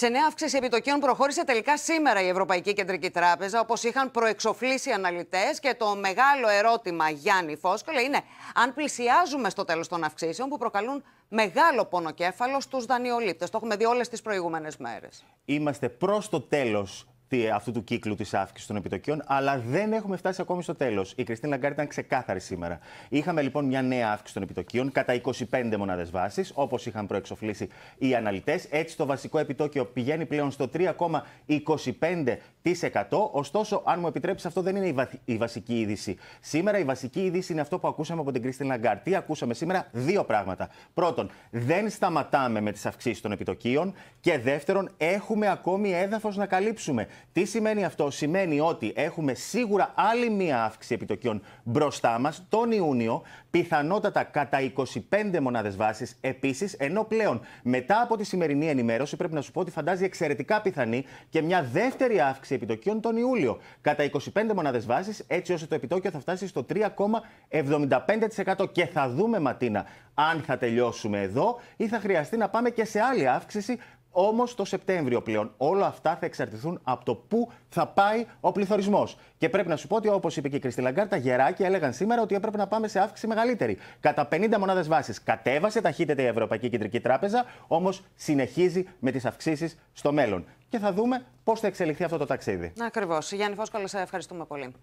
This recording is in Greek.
Σε νέα αύξηση επιτοκίων προχώρησε τελικά σήμερα η Ευρωπαϊκή Κεντρική Τράπεζα, όπως είχαν προεξοφλήσει οι αναλυτές. Και το μεγάλο ερώτημα, Γιάννη Φώσκολε, είναι αν πλησιάζουμε στο τέλος των αυξήσεων που προκαλούν μεγάλο πονοκέφαλο στους δανειολήπτες. Το έχουμε δει όλες τις προηγούμενες μέρες. Είμαστε προς το τέλος αυτού του κύκλου της αύξηση των επιτοκίων, αλλά δεν έχουμε φτάσει ακόμη στο τέλος. Η Κριστίν Λαγκάρ ήταν ξεκάθαρη σήμερα. Είχαμε λοιπόν μια νέα αύξηση των επιτοκίων κατά 25 μονάδες βάσης, όπως είχαν προεξοφλήσει οι αναλυτές. Έτσι, το βασικό επιτόκιο πηγαίνει πλέον στο 3,25%. Ωστόσο, αν μου επιτρέψεις, αυτό δεν είναι η, η βασική είδηση. Σήμερα η βασική είδηση είναι αυτό που ακούσαμε από την Κρίστιν Λαγκάρ. Τι ακούσαμε σήμερα, δύο πράγματα. Πρώτον, δεν σταματάμε με τις αυξήσεις των επιτοκίων. Και δεύτερον, έχουμε ακόμη έδαφος να καλύψουμε. Τι σημαίνει αυτό, Σημαίνει ότι έχουμε σίγουρα άλλη μία αύξηση επιτοκιών μπροστά μας τον Ιούνιο, πιθανότατα κατά 25 μονάδες βάσης επίσης, ενώ πλέον μετά από τη σημερινή ενημέρωση πρέπει να σου πω ότι φαντάζει εξαιρετικά πιθανή και μια δεύτερη αύξηση επιτοκίων τον Ιούλιο, κατά 25 μονάδες βάσης, έτσι ώστε το επιτόκιο θα φτάσει στο 3,75%. Και θα δούμε, Ματίνα, αν θα τελειώσουμε εδώ ή θα χρειαστεί να πάμε και σε άλλη αύξηση όμως το Σεπτέμβριο πλέον. Όλα αυτά θα εξαρτηθούν από το πού θα πάει ο πληθωρισμός. Και πρέπει να σου πω ότι, όπως είπε και η Κριστή Λαγκάρ, τα γεράκια έλεγαν σήμερα ότι έπρεπε να πάμε σε αύξηση μεγαλύτερη. Κατά 50 μονάδες βάσης. Κατέβασε ταχύτητα η Ευρωπαϊκή Κεντρική Τράπεζα, όμως συνεχίζει με τις αυξήσεις στο μέλλον. Και θα δούμε πώς θα εξελιχθεί αυτό το ταξίδι. Ακριβώς. Γιάννη Φόσκολα, σε ευχαριστούμε πολύ.